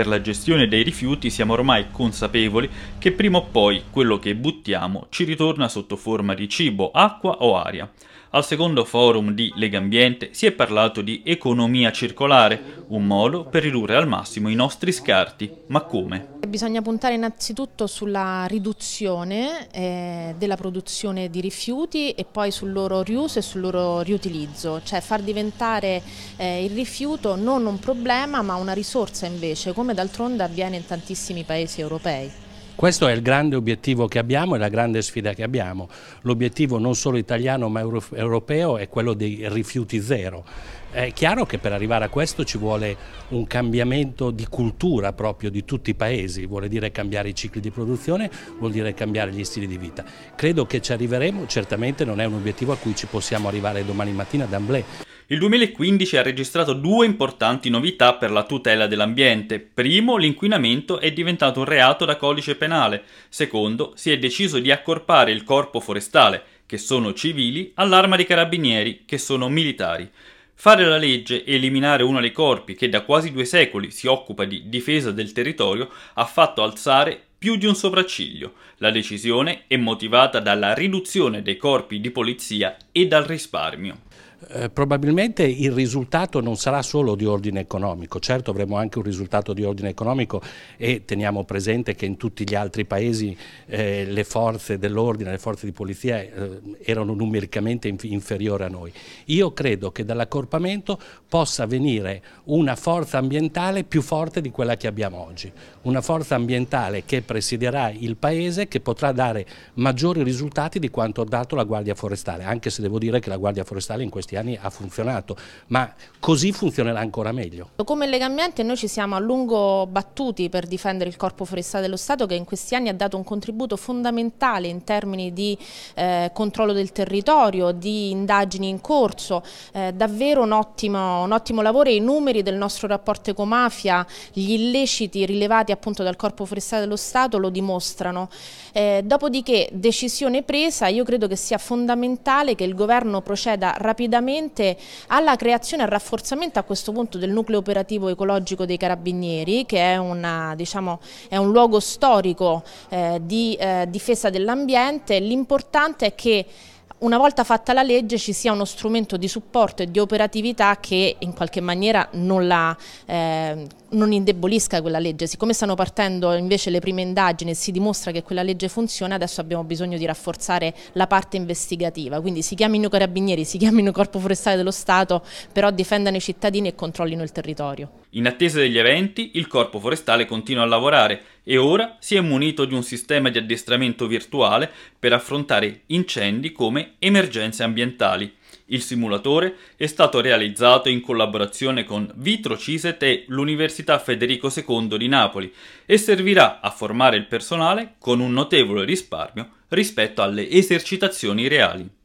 per la gestione dei rifiuti siamo ormai consapevoli che prima o poi quello che buttiamo ci ritorna sotto forma di cibo, acqua o aria. Al secondo forum di Legambiente si è parlato di economia circolare, un modo per ridurre al massimo i nostri scarti. Ma come? Bisogna puntare innanzitutto sulla riduzione eh, della produzione di rifiuti e poi sul loro riuso e sul loro riutilizzo, cioè far diventare eh, il rifiuto non un problema ma una risorsa invece, come d'altronde avviene in tantissimi paesi europei. Questo è il grande obiettivo che abbiamo e la grande sfida che abbiamo. L'obiettivo non solo italiano ma europeo è quello dei rifiuti zero. È chiaro che per arrivare a questo ci vuole un cambiamento di cultura proprio di tutti i paesi, vuol dire cambiare i cicli di produzione, vuol dire cambiare gli stili di vita. Credo che ci arriveremo, certamente non è un obiettivo a cui ci possiamo arrivare domani mattina d'amblè. Il 2015 ha registrato due importanti novità per la tutela dell'ambiente. Primo, l'inquinamento è diventato un reato da codice penale. Secondo, si è deciso di accorpare il corpo forestale, che sono civili, all'arma dei carabinieri, che sono militari. Fare la legge e eliminare uno dei corpi che da quasi due secoli si occupa di difesa del territorio ha fatto alzare più di un sopracciglio. La decisione è motivata dalla riduzione dei corpi di polizia e dal risparmio. Eh, probabilmente il risultato non sarà solo di ordine economico, certo avremo anche un risultato di ordine economico e teniamo presente che in tutti gli altri paesi eh, le forze dell'ordine, le forze di polizia eh, erano numericamente inf- inferiori a noi. Io credo che dall'accorpamento possa venire una forza ambientale più forte di quella che abbiamo oggi, una forza ambientale che presiderà il Paese, che potrà dare maggiori risultati di quanto ha dato la Guardia Forestale, anche se devo dire che la Guardia Forestale in questo questi anni ha funzionato, ma così funzionerà ancora meglio. Come Lega Ambiente noi ci siamo a lungo battuti per difendere il Corpo Forestale dello Stato che in questi anni ha dato un contributo fondamentale in termini di eh, controllo del territorio, di indagini in corso, eh, davvero un ottimo, un ottimo lavoro e i numeri del nostro rapporto ecomafia, gli illeciti rilevati appunto dal Corpo Forestale dello Stato lo dimostrano. Eh, dopodiché decisione presa, io credo che sia fondamentale che il governo proceda rapidamente rapidamente alla creazione e al rafforzamento a questo punto del nucleo operativo ecologico dei Carabinieri, che è, una, diciamo, è un luogo storico eh, di eh, difesa dell'ambiente. L'importante è che una volta fatta la legge ci sia uno strumento di supporto e di operatività che in qualche maniera non, la, eh, non indebolisca quella legge. Siccome stanno partendo invece le prime indagini e si dimostra che quella legge funziona, adesso abbiamo bisogno di rafforzare la parte investigativa. Quindi si chiamino i carabinieri, si chiamino il Corpo Forestale dello Stato, però difendano i cittadini e controllino il territorio. In attesa degli eventi, il corpo forestale continua a lavorare e ora si è munito di un sistema di addestramento virtuale per affrontare incendi come emergenze ambientali. Il simulatore è stato realizzato in collaborazione con Vitro Ciset e l'Università Federico II di Napoli e servirà a formare il personale con un notevole risparmio rispetto alle esercitazioni reali.